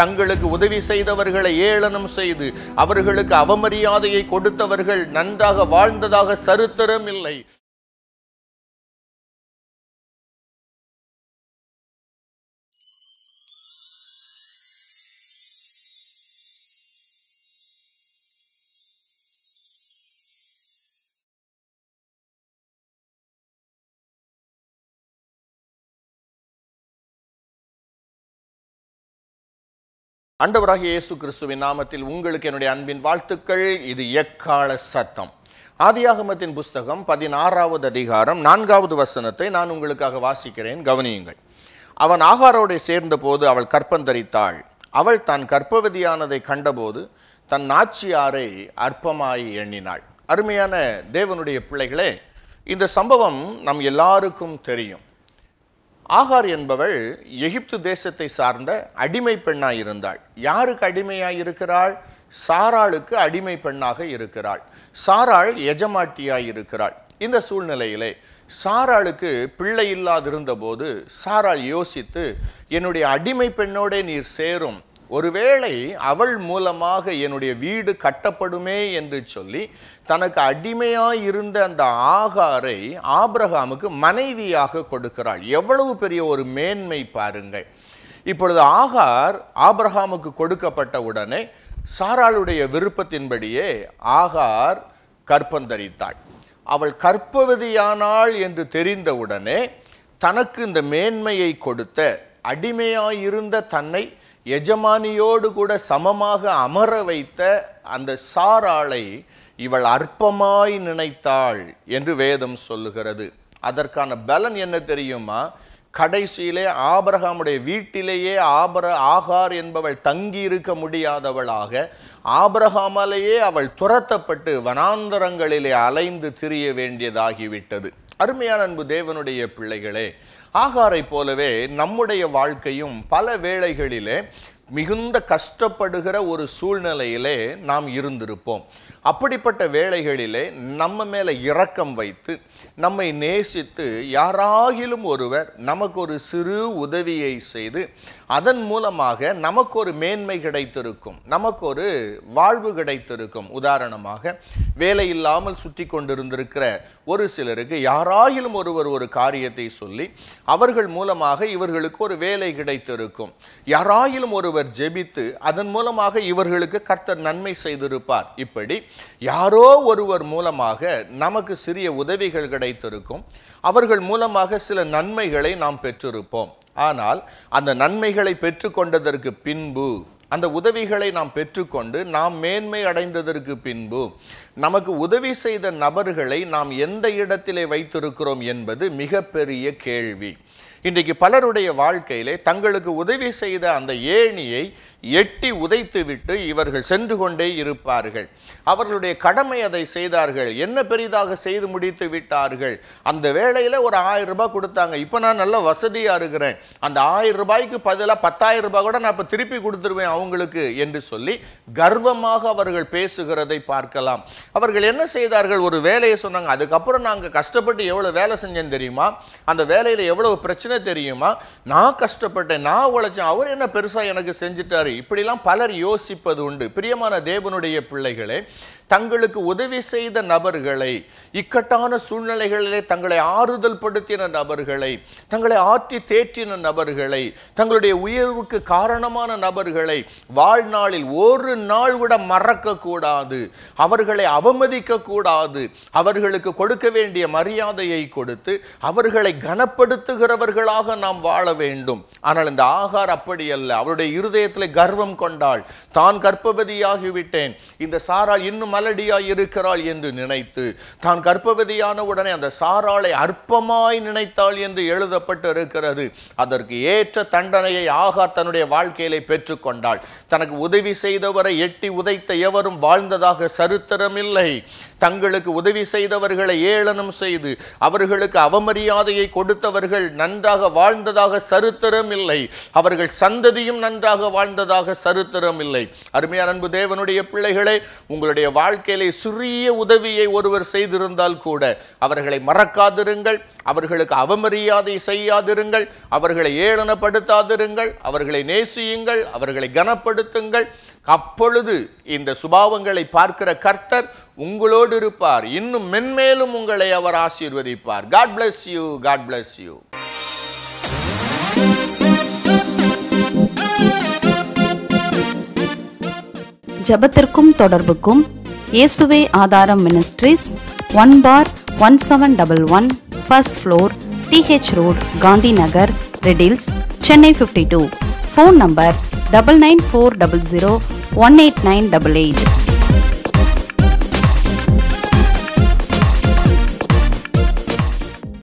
தங்களுக்கு உதவி செய்தவர்களை ஏளனம் செய்து அவர்களுக்கு அவமரியாதையை கொடுத்தவர்கள் நன்றாக வாழ்ந்ததாக சரித்திரம் இல்லை அண்டவராக இயேசு கிறிஸ்துவின் நாமத்தில் உங்களுக்கு என்னுடைய அன்பின் வாழ்த்துக்கள் இது எக்கால சத்தம் ஆதியாகமத்தின் புஸ்தகம் பதினாறாவது அதிகாரம் நான்காவது வசனத்தை நான் உங்களுக்காக வாசிக்கிறேன் கவனியுங்கள் அவன் ஆகாரோடை சேர்ந்தபோது அவள் கற்பந்தரித்தாள் அவள் தான் கற்பவதியானதை கண்டபோது தன் நாச்சியாரை அற்பமாய் எண்ணினாள் அருமையான தேவனுடைய பிள்ளைகளே இந்த சம்பவம் நம் எல்லாருக்கும் தெரியும் ஆகார் என்பவள் எகிப்து தேசத்தை சார்ந்த அடிமை பெண்ணாக இருந்தாள் யாருக்கு அடிமையாக இருக்கிறாள் சாராளுக்கு அடிமை பெண்ணாக இருக்கிறாள் சாராள் எஜமாட்டியாக இருக்கிறாள் இந்த சூழ்நிலையிலே சாராளுக்கு பிள்ளை இல்லாதிருந்தபோது சாராள் யோசித்து என்னுடைய அடிமை பெண்ணோடே நீர் சேரும் ஒருவேளை அவள் மூலமாக என்னுடைய வீடு கட்டப்படுமே என்று சொல்லி தனக்கு அடிமையாக இருந்த அந்த ஆகாரை ஆபிரகாமுக்கு மனைவியாக கொடுக்கிறாள் எவ்வளவு பெரிய ஒரு மேன்மை பாருங்கள் இப்பொழுது ஆகார் ஆபிரகாமுக்கு கொடுக்கப்பட்ட உடனே சாராளுடைய விருப்பத்தின்படியே ஆகார் கற்பந்தரித்தாள் அவள் கற்பவதியானாள் என்று தெரிந்தவுடனே தனக்கு இந்த மேன்மையை கொடுத்த அடிமையாயிருந்த தன்னை எஜமானியோடு கூட சமமாக அமர வைத்த அந்த சாராளை இவள் அற்பமாய் நினைத்தாள் என்று வேதம் சொல்லுகிறது அதற்கான பலன் என்ன தெரியுமா கடைசியிலே ஆபரகாமுடைய வீட்டிலேயே ஆபர ஆகார் என்பவள் தங்கி இருக்க முடியாதவளாக ஆபரகாமலேயே அவள் துரத்தப்பட்டு வனாந்தரங்களிலே அலைந்து திரிய வேண்டியதாகிவிட்டது அருமையான அன்பு தேவனுடைய பிள்ளைகளே ஆகாரை போலவே நம்முடைய வாழ்க்கையும் பல வேளைகளிலே மிகுந்த கஷ்டப்படுகிற ஒரு சூழ்நிலையிலே நாம் இருந்திருப்போம் அப்படிப்பட்ட வேளைகளிலே நம்ம மேலே இரக்கம் வைத்து நம்மை நேசித்து யாராகிலும் ஒருவர் நமக்கு ஒரு சிறு உதவியை செய்து அதன் மூலமாக நமக்கு ஒரு மேன்மை கிடைத்திருக்கும் நமக்கு ஒரு வாழ்வு கிடைத்திருக்கும் உதாரணமாக வேலை இல்லாமல் சுற்றி கொண்டிருந்திருக்கிற ஒரு சிலருக்கு யாராகிலும் ஒருவர் ஒரு காரியத்தை சொல்லி அவர்கள் மூலமாக இவர்களுக்கு ஒரு வேலை கிடைத்திருக்கும் யாராகிலும் ஒருவர் அவர் ஜெபித்து அதன் மூலமாக இவர்களுக்கு கர்த்தர் நன்மை செய்திருப்பார் இப்படி யாரோ ஒருவர் மூலமாக நமக்கு சிறிய உதவிகள் கிடைத்திருக்கும் அவர்கள் மூலமாக சில நன்மைகளை நாம் பெற்றிருப்போம் ஆனால் அந்த நன்மைகளை பெற்றுக்கொண்டதற்கு பின்பு அந்த உதவிகளை நாம் பெற்றுக்கொண்டு நாம் மேன்மை அடைந்ததற்கு பின்பு நமக்கு உதவி செய்த நபர்களை நாம் எந்த இடத்திலே வைத்திருக்கிறோம் என்பது மிகப்பெரிய கேள்வி இன்றைக்கு பலருடைய வாழ்க்கையிலே தங்களுக்கு உதவி செய்த அந்த ஏணியை எட்டி உதைத்துவிட்டு இவர்கள் சென்று கொண்டே இருப்பார்கள் அவர்களுடைய கடமை அதை செய்தார்கள் என்ன பெரிதாக செய்து முடித்து விட்டார்கள் அந்த வேலையில் ஒரு ஆயிரம் ரூபாய் கொடுத்தாங்க இப்போ நான் நல்ல வசதியாக இருக்கிறேன் அந்த ஆயிரம் ரூபாய்க்கு பதிலாக பத்தாயிரம் ரூபாய் கூட நான் இப்போ திருப்பி கொடுத்துருவேன் அவங்களுக்கு என்று சொல்லி கர்வமாக அவர்கள் பேசுகிறதை பார்க்கலாம் அவர்கள் என்ன செய்தார்கள் ஒரு வேலையை சொன்னாங்க அதுக்கப்புறம் நாங்கள் கஷ்டப்பட்டு எவ்வளோ வேலை செஞ்சேன்னு தெரியுமா அந்த வேலையில் எவ்வளோ பிரச்சனை பிரச்சனை தெரியுமா நான் கஷ்டப்பட்டேன் நான் உழைச்சேன் அவர் என்ன பெருசாக எனக்கு செஞ்சிட்டாரு இப்படிலாம் பலர் யோசிப்பது உண்டு பிரியமான தேவனுடைய பிள்ளைகளே தங்களுக்கு உதவி செய்த நபர்களை இக்கட்டான சூழ்நிலைகளிலே தங்களை ஆறுதல் படுத்தின நபர்களை தங்களை ஆற்றி தேற்றின நபர்களை தங்களுடைய உயர்வுக்கு காரணமான நபர்களை வாழ்நாளில் ஒரு நாள் கூட மறக்க கூடாது அவர்களை அவமதிக்க கூடாது அவர்களுக்கு கொடுக்க வேண்டிய மரியாதையை கொடுத்து அவர்களை கனப்படுத்துகிறவர்கள் மகள்களாக நாம் வாழ வேண்டும் ஆனால் இந்த ஆகார் அப்படி அல்ல அவருடைய இருதயத்தில் கர்வம் கொண்டாள் தான் கற்பவதியாகிவிட்டேன் இந்த சாராள் இன்னும் மலடியாய் இருக்கிறாள் என்று நினைத்து தான் கற்பவதியான உடனே அந்த சாராளை அற்பமாய் நினைத்தாள் என்று எழுதப்பட்டு இருக்கிறது அதற்கு ஏற்ற தண்டனையை ஆகார் தன்னுடைய வாழ்க்கையிலே பெற்றுக்கொண்டாள் தனக்கு உதவி செய்தவரை எட்டி உதைத்த எவரும் வாழ்ந்ததாக சரித்திரமில்லை தங்களுக்கு உதவி செய்தவர்களை ஏளனம் செய்து அவர்களுக்கு அவமரியாதையை கொடுத்தவர்கள் நன்றாக நன்றாக வாழ்ந்ததாக சரித்திரம் இல்லை அவர்கள் சந்ததியும் நன்றாக வாழ்ந்ததாக சரித்திரம் இல்லை அருமையான அன்பு தேவனுடைய பிள்ளைகளை உங்களுடைய வாழ்க்கையிலே சிறிய உதவியை ஒருவர் செய்திருந்தால் கூட அவர்களை மறக்காதிருங்கள் அவர்களுக்கு அவமரியாதை செய்யாதிருங்கள் அவர்களை ஏளனப்படுத்தாதிருங்கள் அவர்களை நேசியுங்கள் அவர்களை கனப்படுத்துங்கள் அப்பொழுது இந்த சுபாவங்களை பார்க்கிற கர்த்தர் உங்களோடு இருப்பார் இன்னும் மென்மேலும் உங்களை அவர் ஆசீர்வதிப்பார் God bless you God bless you ஜபத்திற்கும் தொடர்புக்கும் இயேசுவே ஆதாரம் ministries one four one seven double one first floor DH road Gandhi Nagar Redhills Chennai fifty two phone number double nine four double zero one eight nine double eight